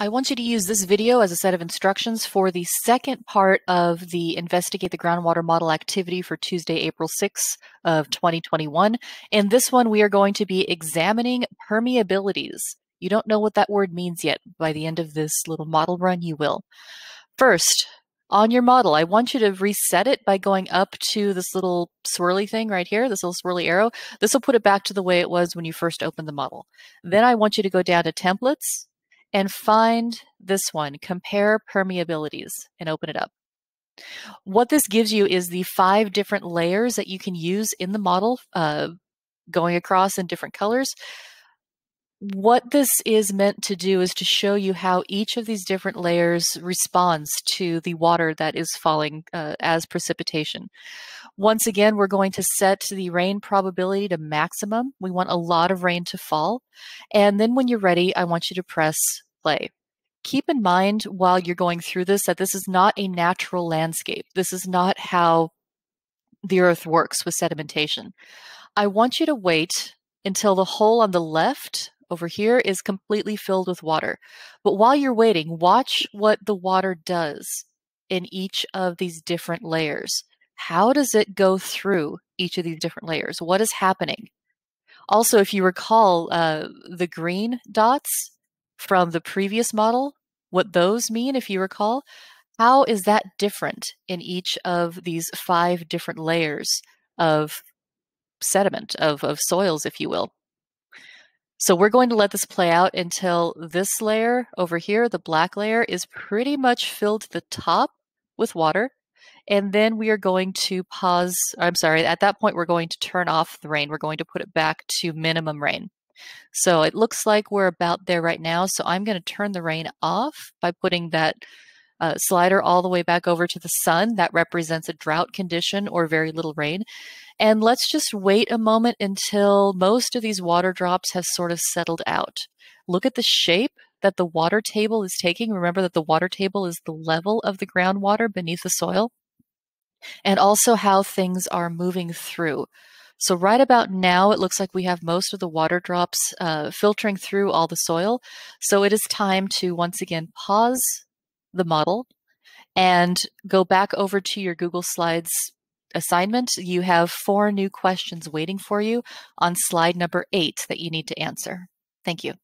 I want you to use this video as a set of instructions for the second part of the Investigate the Groundwater Model activity for Tuesday, April 6 of 2021. In this one, we are going to be examining permeabilities. You don't know what that word means yet. By the end of this little model run, you will. First, on your model, I want you to reset it by going up to this little swirly thing right here, this little swirly arrow. This will put it back to the way it was when you first opened the model. Then I want you to go down to templates and find this one, compare permeabilities and open it up. What this gives you is the five different layers that you can use in the model uh, going across in different colors. What this is meant to do is to show you how each of these different layers responds to the water that is falling uh, as precipitation. Once again, we're going to set the rain probability to maximum. We want a lot of rain to fall. And then when you're ready, I want you to press play. Keep in mind while you're going through this that this is not a natural landscape. This is not how the earth works with sedimentation. I want you to wait until the hole on the left over here is completely filled with water. But while you're waiting, watch what the water does in each of these different layers. How does it go through each of these different layers? What is happening? Also, if you recall, uh, the green dots from the previous model, what those mean, if you recall. How is that different in each of these five different layers of sediment, of, of soils, if you will? So we're going to let this play out until this layer over here, the black layer, is pretty much filled to the top with water. And then we are going to pause. I'm sorry, at that point, we're going to turn off the rain. We're going to put it back to minimum rain. So it looks like we're about there right now. So I'm going to turn the rain off by putting that uh, slider all the way back over to the sun. That represents a drought condition or very little rain. And let's just wait a moment until most of these water drops have sort of settled out. Look at the shape that the water table is taking. Remember that the water table is the level of the groundwater beneath the soil and also how things are moving through. So right about now, it looks like we have most of the water drops uh, filtering through all the soil. So it is time to once again pause the model and go back over to your Google Slides assignment. You have four new questions waiting for you on slide number eight that you need to answer. Thank you.